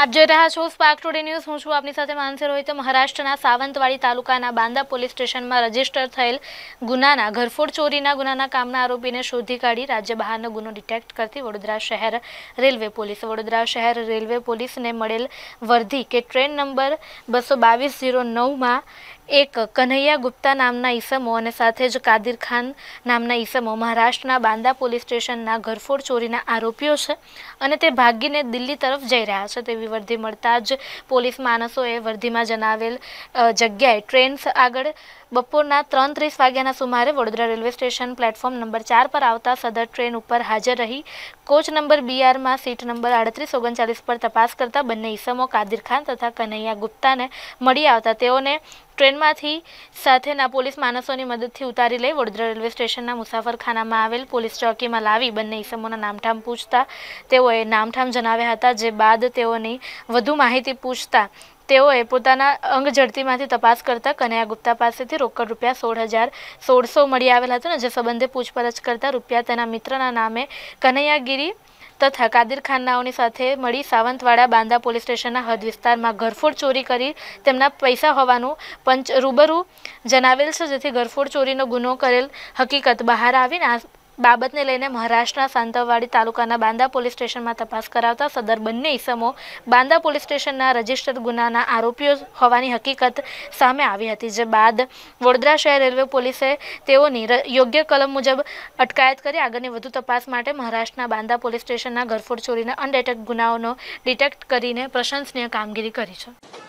આપ જોઈ રહ્યા છો સ્પાર્ક ટુડે ન્યૂઝ હું છું આપની સાથે માનસર હોય તો મહારાષ્ટ્રના સાવંતવાડી તાલુકાના બાંદા પોલીસ સ્ટેશનમાં રજીસ્ટર થયેલ ગુનાના ઘરફોડ ચોરીના ગુનાના કામના આરોપીને શોધી કાઢી રાજ્ય બહારનો ગુનો ડિટેક્ટ કરતી વડોદરા શહેર રેલવે પોલીસ વડોદરા શહેર રેલવે પોલીસને મળેલ વર્ધી કે ટ્રેન નંબર બસો બાવીસ ઝીરો નવમાં એક કન્હૈયા ગુપ્તા નામના ઈસમો અને સાથે જ કાદિર ખાન નામના ઈસમો મહારાષ્ટ્રના બાંદા પોલીસ સ્ટેશનના ઘરફોડ ચોરીના આરોપીઓ છે અને તે ભાગીને દિલ્હી તરફ જઈ રહ્યા છે તેવી વર્ધી મળતા જ પોલીસ માણસોએ વર્ધીમાં જણાવેલ જગ્યાએ ટ્રેન્સ આગળ બપોરના ત્રણ ત્રીસ વાગ્યાના સુમારે Vadodara railway station platform number ચાર પર આવતા સદર ટ્રેન ઉપર હાજર રહી કોચ નંબર બીઆરમાં સીટ નંબર આડત્રીસ ઓગણચાલીસ પર તપાસ કરતા બંને ઇસમો કાદિર ખાન તથા કનૈયા ગુપ્તાને મળી આવતા તેઓને ટ્રેનમાંથી સાથેના પોલીસ માણસોની મદદથી ઉતારી લઈ વડોદરા રેલવે સ્ટેશનના મુસાફરખાનામાં આવેલ પોલીસ ચોકીમાં લાવી બંને ઇસમોના નામઠામ પૂછતા તેઓએ નામઠામ જણાવ્યા હતા જે બાદ તેઓની વધુ માહિતી પૂછતા તેઓએ પોતાના અંગ ઝડપીમાંથી તપાસ કરતા કનૈયા ગુપ્તા પાસેથી રોકડ રૂપિયા સોળ હજાર સોળસો મળી આવેલા હતા ને જે સંબંધે પૂછપરછ કરતા રૂપિયા તેના મિત્રના નામે કનૈયાગીરી તથા કાદિર ખાનનાઓની સાથે મળી સાવંતવાડા બાંદા પોલીસ સ્ટેશનના હદ વિસ્તારમાં ઘરફોડ ચોરી કરી તેમના પૈસા હોવાનું પંચ રૂબરૂ જણાવેલ છે જેથી ઘરફોડ ચોરીનો ગુનો કરેલ હકીકત બહાર આવીને આ બાબતને લઈને મહારાષ્ટ્રના સાંતવાડી તાલુકાના બાંદા પોલીસ સ્ટેશનમાં તપાસ કરાવતા સદર બંને ઇસમો બાંદા પોલીસ સ્ટેશનના રજિસ્ટર્ડ ગુનાના આરોપીઓ હોવાની હકીકત સામે આવી હતી જે બાદ વડોદરા શહેર રેલવે પોલીસે તેઓની યોગ્ય કલમ મુજબ અટકાયત કરી આગળની વધુ તપાસ માટે મહારાષ્ટ્રના બાંદા પોલીસ સ્ટેશનના ઘરફોડ ચોરીના અનડિટેક્ટ ગુનાઓનો ડિટેક્ટ કરીને પ્રશંસનીય કામગીરી કરી છે